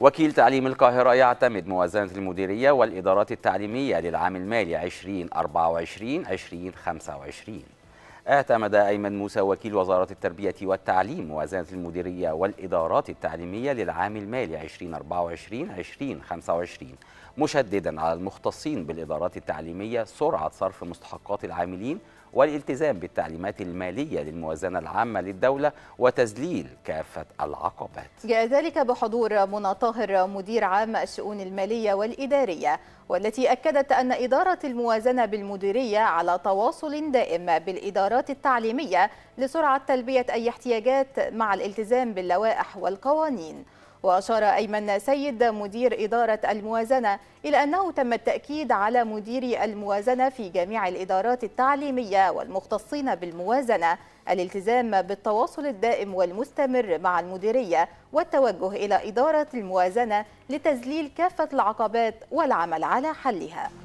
وكيل تعليم القاهرة يعتمد موازنة المديرية والإدارات التعليمية للعام المالي 2024 2025 اعتمد أيمن موسى وكيل وزارة التربية والتعليم وزارة المديرية والإدارات التعليمية للعام المالي 2024-2025 مشددا على المختصين بالإدارات التعليمية سرعة صرف مستحقات العاملين والالتزام بالتعليمات المالية للموازنة العامة للدولة وتذليل كافة العقبات جاء ذلك بحضور منى طاهر مدير عام الشؤون المالية والإدارية والتي أكدت أن إدارة الموازنة بالمديرية على تواصل دائم بالإدارة الإدارات التعليمية لسرعة تلبية أي احتياجات مع الالتزام باللوائح والقوانين وأشار أيمن سيد مدير إدارة الموازنة إلى أنه تم التأكيد على مديري الموازنة في جميع الإدارات التعليمية والمختصين بالموازنة الالتزام بالتواصل الدائم والمستمر مع المديرية والتوجه إلى إدارة الموازنة لتذليل كافة العقبات والعمل على حلها